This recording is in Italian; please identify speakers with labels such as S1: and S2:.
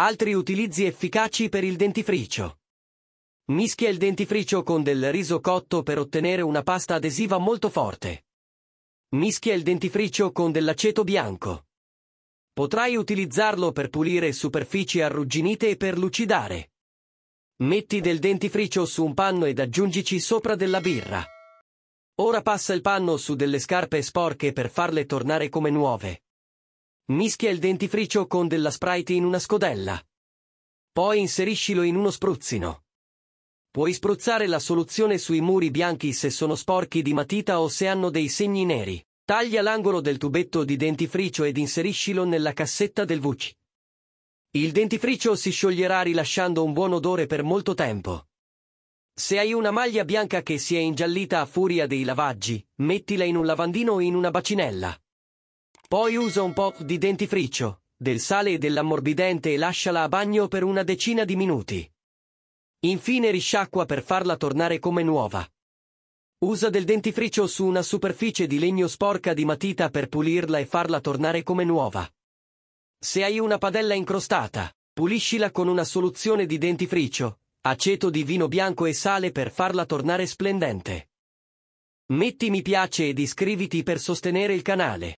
S1: Altri utilizzi efficaci per il dentifricio. Mischia il dentifricio con del riso cotto per ottenere una pasta adesiva molto forte. Mischia il dentifricio con dell'aceto bianco. Potrai utilizzarlo per pulire superfici arrugginite e per lucidare. Metti del dentifricio su un panno ed aggiungici sopra della birra. Ora passa il panno su delle scarpe sporche per farle tornare come nuove. Mischia il dentifricio con della Sprite in una scodella. Poi inseriscilo in uno spruzzino. Puoi spruzzare la soluzione sui muri bianchi se sono sporchi di matita o se hanno dei segni neri. Taglia l'angolo del tubetto di dentifricio ed inseriscilo nella cassetta del VC. Il dentifricio si scioglierà rilasciando un buon odore per molto tempo. Se hai una maglia bianca che si è ingiallita a furia dei lavaggi, mettila in un lavandino o in una bacinella. Poi usa un po' di dentifricio, del sale e dell'ammorbidente e lasciala a bagno per una decina di minuti. Infine risciacqua per farla tornare come nuova. Usa del dentifricio su una superficie di legno sporca di matita per pulirla e farla tornare come nuova. Se hai una padella incrostata, puliscila con una soluzione di dentifricio, aceto di vino bianco e sale per farla tornare splendente. Metti mi piace ed iscriviti per sostenere il canale.